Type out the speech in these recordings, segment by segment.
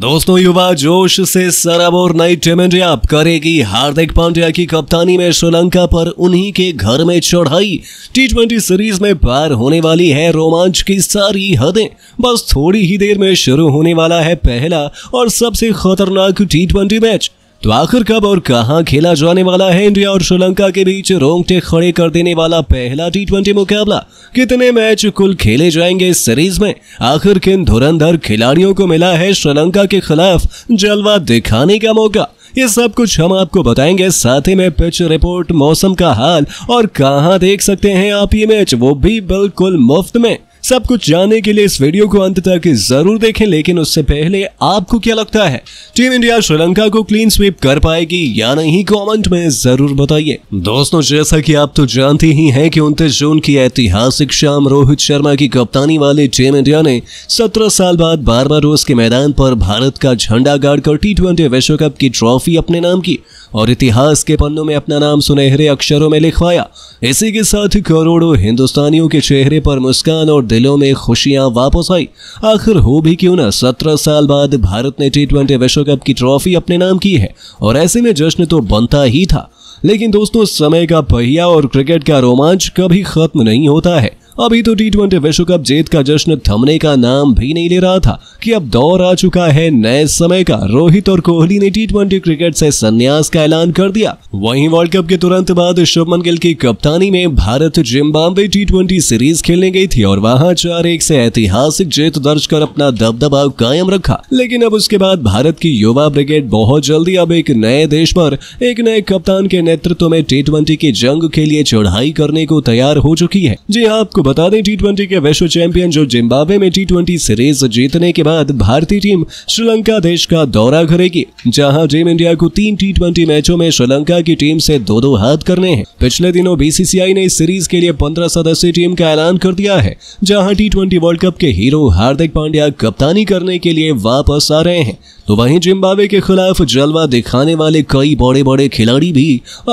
दोस्तों युवा जोश से और नई टीम इंडिया करेगी हार्दिक पांड्या की कप्तानी में श्रीलंका पर उन्हीं के घर में चढ़ाई टी ट्वेंटी सीरीज में पार होने वाली है रोमांच की सारी हदें बस थोड़ी ही देर में शुरू होने वाला है पहला और सबसे खतरनाक टी ट्वेंटी मैच तो आखिर कब और कहां खेला जाने वाला है इंडिया और श्रीलंका के बीच रोंगटे खड़े कर देने वाला पहला टी मुकाबला कितने मैच कुल खेले जाएंगे इस सीरीज में आखिर किन धुरंधर खिलाड़ियों को मिला है श्रीलंका के खिलाफ जलवा दिखाने का मौका ये सब कुछ हम आपको बताएंगे साथ ही में पिच रिपोर्ट मौसम का हाल और कहां देख सकते हैं आप ये मैच वो भी बिल्कुल मुफ्त में सब कुछ जानने के लिए इस वीडियो को अंत तक जरूर देखें लेकिन उससे पहले आपको क्या लगता है टीम इंडिया श्रीलंका को क्लीन स्वीप कर पाएगी या नहीं कमेंट में जरूर बताइए दोस्तों जैसा कि आप तो जानते ही हैं कि उनतीस जून की ऐतिहासिक शाम रोहित शर्मा की कप्तानी वाली टीम इंडिया ने सत्रह साल बाद बार बारबाडोस के मैदान पर भारत का झंडा गाड़कर टी विश्व कप की ट्रॉफी अपने नाम की और इतिहास के पन्नों में अपना नाम सुनहरे अक्षरों में लिखवाया इसी के साथ करोड़ों हिंदुस्तानियों के चेहरे पर मुस्कान और दिलों में खुशियां वापस आई आखिर हो भी क्यों ना सत्रह साल बाद भारत ने टी विश्व कप की ट्रॉफी अपने नाम की है और ऐसे में जश्न तो बनता ही था लेकिन दोस्तों समय का पहिया और क्रिकेट का रोमांच कभी खत्म नहीं होता है अभी तो टी ट्वेंटी विश्व कप जीत का जश्न थमने का नाम भी नहीं ले रहा था कि अब दौर आ चुका है नए समय का रोहित और कोहली ने टी ट्वेंटी क्रिकेट से संन्यास का ऐलान कर दिया वहीं वर्ल्ड कप के तुरंत बाद शुभमन गिल की कप्तानी में Bharat Zimbabwe T twenty series खेलने गई थी और वहां चार एक से ऐतिहासिक जीत दर्ज कर अपना दबदबा कायम रखा लेकिन अब उसके बाद भारत की युवा ब्रिगेड बहुत जल्दी अब एक नए देश पर एक नए कप्तान के नेतृत्व में टी की जंग के लिए चढ़ाई करने को तैयार हो चुकी है जी हाँ, आपको बता दें टी के विश्व चैंपियन जो जिम्बाब्वे में टी सीरीज जीतने के बाद भारतीय टीम श्रीलंका देश का दौरा करेगी जहां टीम इंडिया को तीन टी मैचों में श्रीलंका की टीम से दो दो हाथ करने हैं पिछले दिनों बीसीसीआई ने इस सीरीज के लिए पंद्रह सदस्यीय टीम का ऐलान कर दिया है जहाँ टी वर्ल्ड कप के हीरो हार्दिक पांड्या कप्तानी करने के लिए वापस आ रहे हैं तो वहीं जिम्बावे के खिलाफ जलवा दिखाने वाले कई बड़े बड़े खिलाड़ी भी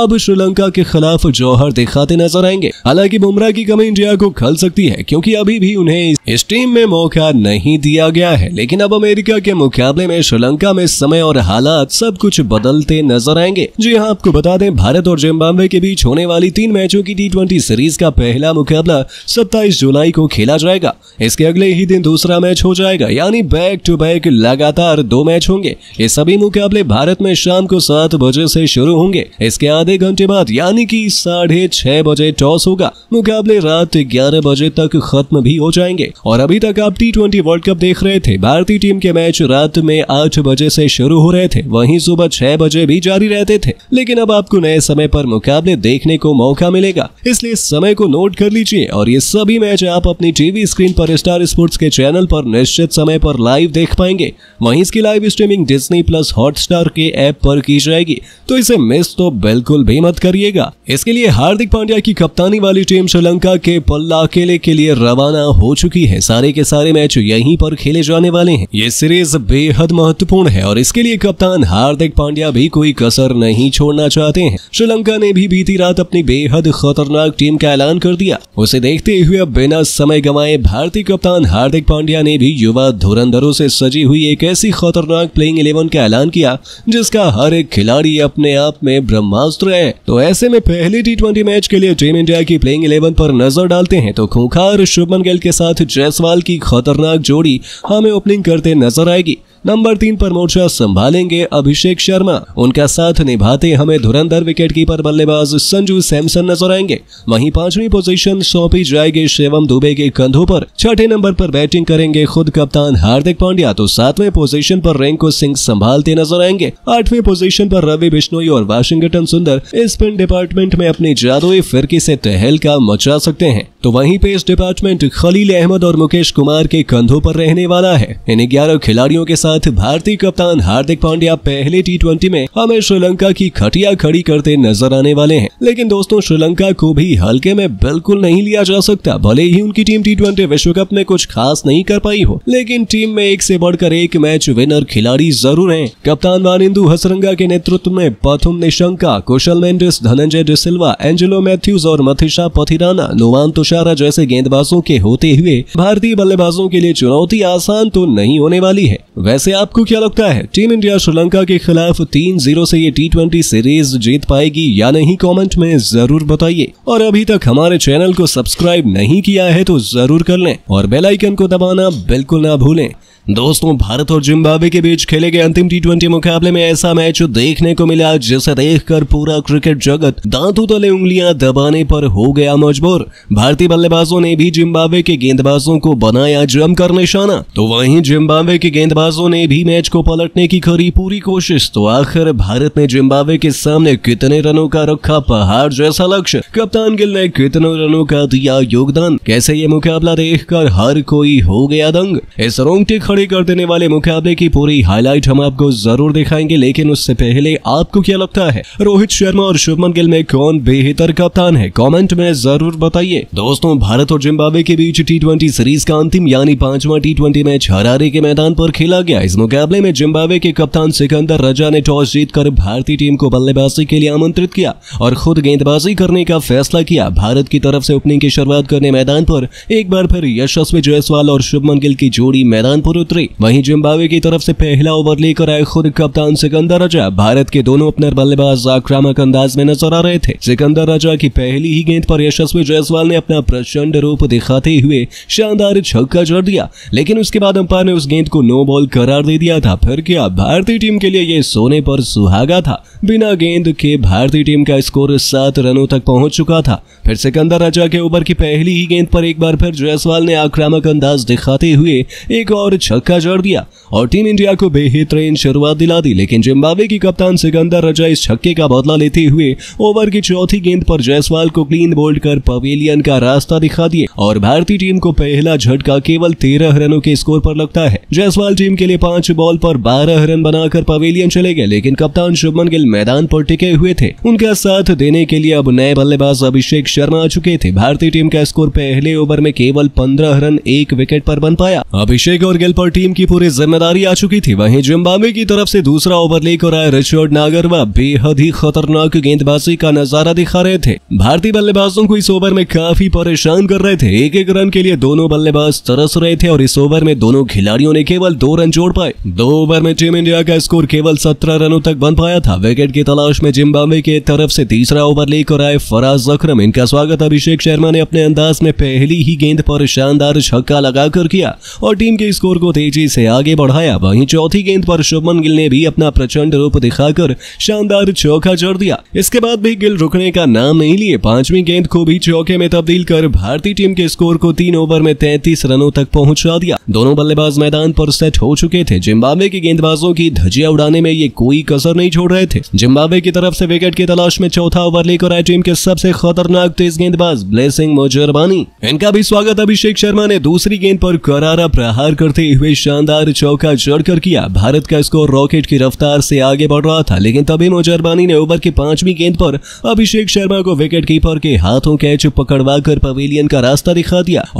अब श्रीलंका के खिलाफ जौहर दिखाते नजर आएंगे हालांकि बुमराह की कमी इंडिया को खल सकती है क्योंकि अभी भी उन्हें इस टीम में मौका नहीं दिया गया है लेकिन अब अमेरिका के मुकाबले में श्रीलंका में समय और हालात सब कुछ बदलते नजर आएंगे जी हाँ आपको बता दें भारत और जिम्बाबे के बीच होने वाली तीन मैचों की टी सीरीज का पहला मुकाबला सत्ताईस जुलाई को खेला जाएगा इसके अगले ही दिन दूसरा मैच हो जाएगा यानी बैक टू बैक लगातार दो मैच मैच होंगे ये सभी मुकाबले भारत में शाम को सात बजे से शुरू होंगे इसके आधे घंटे बाद यानी कि साढ़े छह बजे टॉस होगा मुकाबले रात ग्यारह बजे तक खत्म भी हो जाएंगे और अभी तक आप टी ट्वेंटी वर्ल्ड कप देख रहे थे भारतीय टीम के मैच रात में आठ बजे से शुरू हो रहे थे वही सुबह छह बजे भी जारी रहते थे लेकिन अब आपको नए समय पर मुकाबले देखने को मौका मिलेगा इसलिए समय को नोट कर लीजिए और ये सभी मैच आप अपनी टीवी स्क्रीन पर स्टार स्पोर्ट्स के चैनल पर निश्चित समय पर लाइव देख पाएंगे वहीं इसकी live streaming Disney plus Hotstar के ऐप पर की जाएगी तो इसे मिस तो बिल्कुल भी मत करिएगा इसके लिए हार्दिक पांड्या की कप्तानी वाली टीम श्रीलंका के पल्ला अकेले के लिए रवाना हो चुकी है सारे के सारे मैच यहीं पर खेले जाने वाले हैं ये सीरीज बेहद महत्वपूर्ण है और इसके लिए कप्तान हार्दिक पांड्या भी कोई कसर नहीं छोड़ना चाहते है श्रीलंका ने भी बीती रात अपनी बेहद खतरनाक टीम का ऐलान कर दिया उसे देखते हुए बिना समय गवाए भारतीय कप्तान हार्दिक पांड्या ने भी युवा धुरंधरों से सजी हुई एक ऐसी खतरनाक खतरनाक प्लेइंग इलेवन का ऐलान किया जिसका हर एक खिलाड़ी अपने आप में ब्रह्मास्त्र है तो ऐसे में पहले टी ट्वेंटी मैच के लिए टीम इंडिया की प्लेइंग इलेवन पर नजर डालते हैं तो खूंखार शुभमन गिल के साथ जयसवाल की खतरनाक जोड़ी हमें ओपनिंग करते नजर आएगी नंबर तीन पर मोर्चा संभालेंगे अभिषेक शर्मा उनका साथ निभाते हमें धुरंधर विकेटकीपर बल्लेबाज संजू सैमसन नजर आएंगे वहीं पांचवी पोजीशन सौंपी जाएगी शिवम दुबे के कंधों पर छठे नंबर पर बैटिंग करेंगे खुद कप्तान हार्दिक पांड्या तो सातवें पोजीशन पर रेंको सिंह संभालते नजर आएंगे आठवीं पोजीशन पर रवि बिश्नोई और वाशिंगटन सुंदर स्पिन डिपार्टमेंट में अपनी जादुई फिरकी से तहलका मचा सकते हैं तो वहीं पे इस डिपार्टमेंट खलील अहमद और मुकेश कुमार के कंधों पर रहने वाला है इन ग्यारह खिलाड़ियों के साथ भारतीय कप्तान हार्दिक पांड्या पहले टी में हमें श्रीलंका की खटिया खड़ी करते नजर आने वाले हैं लेकिन दोस्तों श्रीलंका को भी हल्के में बिल्कुल नहीं लिया जा सकता भले ही उनकी टीम टी विश्व कप में कुछ खास नहीं कर पाई हो लेकिन टीम में एक ऐसी बढ़कर एक मैच विनर खिलाड़ी जरूर है कप्तान वानिंदु हसरंगा के नेतृत्व में पथुम निशंका कुशल मेंडिस धनंजय डिसिल्वा एंजेलो मैथ्यूज और मथिशा पथिराना नोवान तो इशारा जैसे गेंदबाजों के होते हुए भारतीय बल्लेबाजों के लिए चुनौती आसान तो नहीं होने वाली है वैसे आपको क्या लगता है टीम इंडिया श्रीलंका के खिलाफ तीन जीरो से ये टी ट्वेंटी सीरीज जीत पाएगी या नहीं कमेंट में जरूर बताइए और अभी तक हमारे चैनल को सब्सक्राइब नहीं किया है तो जरूर कर लें और बेलाइकन को दबाना बिल्कुल ना भूलें दोस्तों भारत और जिम्बाब्वे के बीच खेले गए अंतिम टी मुकाबले में ऐसा मैच देखने को मिला जिसे देखकर पूरा क्रिकेट जगत दांतों तले उंगलियां दबाने पर हो गया मजबूर भारतीय बल्लेबाजों ने भी जिम्बाब्वे के गेंदबाजों को बनाया जमकर निशाना तो वहीं जिम्बाब्वे के गेंदबाजों ने भी मैच को पलटने की करी पूरी कोशिश तो आखिर भारत ने जिम्बाब्वे के सामने कितने रनों का रखा पहाड़ जैसा लक्ष्य कप्तान गिल ने कितने रनों का दिया योगदान कैसे ये मुकाबला देखकर हर कोई हो गया दंग इस रोंगटे खड़े कर देने वाले मुकाबले की पूरी हाईलाइट हम आपको जरूर दिखाएंगे लेकिन उससे पहले आपको क्या लगता है रोहित शर्मा और शुभमन गिल में कौन बेहतर कप्तान है कॉमेंट में जरूर बताइए दोस्तों भारत और जिम्बाब्वे के बीच टी सीरीज का अंतिम यानी पांचवा टी मैच हरारे के मैदान पर खेला गया इस मुकाबले में जिम्बाब्वे के कप्तान सिकंदर रजा ने टॉस जीतकर भारतीय टीम को बल्लेबाजी के लिए आमंत्रित किया और खुद गेंदबाजी करने का फैसला किया भारत की तरफ से ओपनिंग की शुरुआत करने मैदान पर एक बार फिर यशस्वी जयसवाल और शुभमन गिल की जोड़ी मैदान पर उतरी वही जिम्बावे की तरफ से पहला ओवर लेकर आए खुद कप्तान सिकंदर राजा भारत के दोनों ओपनर बल्लेबाज आक्रामक अंदाज में नजर आ रहे थे सिकंदर राजा की पहली ही गेंद पर यशस्वी जायसवाल ने अपना प्रचंड रूप दिखाते हुए शानदार छक्का जड़ दिया लेकिन उसके बाद अंपायर ने उस गेंद को नो बॉल करार दे दिया था फिर क्या भारतीय टीम के लिए ये सोने पर सुहागा था बिना गेंद के भारतीय टीम का स्कोर सात रनों तक पहुंच चुका था फिर सिकंदर राजा के ओवर की पहली ही गेंद पर एक बार फिर जयसवाल ने आक्रामक अंदाज दिखाते हुए एक और छक्का जड़ दिया और टीम इंडिया को बेहतरीन शुरुआत दिला दी लेकिन जिम्बावे की कप्तान सिकंदर रजा इस छक्के का बदला लेते हुए ओवर की चौथी गेंद पर जयसवाल को क्लीन बोल्ड कर पवेलियन का रास्ता दिखा दिए और भारतीय टीम को पहला झटका केवल तेरह रनों के स्कोर पर लगता है जयसवाल टीम के लिए पांच बॉल पर बारह रन बनाकर पवेलियन चले गए लेकिन कप्तान शुभमन गिल मैदान पर टिके हुए थे उनका साथ देने के लिए अब नए बल्लेबाज अभिषेक शर्मा आ चुके थे भारतीय टीम का स्कोर पहले ओवर में केवल पंद्रह रन एक विकेट पर बन पाया अभिषेक और गिल पर पर टीम की पूरी जिम्मेदारी आ चुकी थी वहीं जिम्बाब्वे की तरफ से दूसरा ओवर लेकर आए रिचर्ड नागरवा बेहद ही खतरनाक गेंदबाजी का नजारा दिखा रहे थे भारतीय बल्लेबाजों को इस ओवर में काफी परेशान कर रहे थे एक एक रन के लिए दोनों बल्लेबाज तरस रहे थे और इस ओवर में दोनों खिलाड़ियों ने केवल दो रन जोड़ पाए दो ओवर में टीम इंडिया का स्कोर केवल सत्रह रनों तक बन पाया था विकेट की तलाश में जिम्बाब्वे के तरफ से तीसरा ओवर लेकर आए फराज अक्रम इनका स्वागत अभिषेक शर्मा ने अपने अंदाज में पहली ही गेंद पर शानदार छक्का लगाकर किया और टीम के स्कोर को तेजी से आगे बढ़ाया वहीं चौथी गेंद पर शुभमन गिल ने भी अपना प्रचंड रूप दिखाकर शानदार चौका जड़ दिया इसके बाद भी गिल रुकने का नाम नहीं लिए पांचवी गेंद को भी चौके में तब्दील कर भारतीय टीम के स्कोर को तीन ओवर में तैतीस रनों तक पहुंचा दिया दोनों बल्लेबाज मैदान पर सेट हो चुके थे जिम्बाब्वे के गेंदबाजों की धजिया उड़ाने में ये कोई कसर नहीं छोड़ रहे थे जिम्बाब्वे की तरफ से विकेट की तलाश में चौथा ओवर लेकर आई टीम के सबसे खतरनाक तेज गेंदबाज ब्लेसिंग मोजरबानी इनका भी स्वागत अभिषेक शर्मा ने दूसरी गेंद पर करारा प्रहार करते हुए हुए शानदार चौका जड़कर किया भारत का स्कोर रॉकेट की रफ्तार से आगे बढ़ रहा था लेकिन तभी मोजरबानी ने ओवर की पांचवी गेंद पर अभिषेक शर्मा को विकेट कीपर के हाथों कैच पकड़वा कर पवेलियन का रास्ता दिखा दिया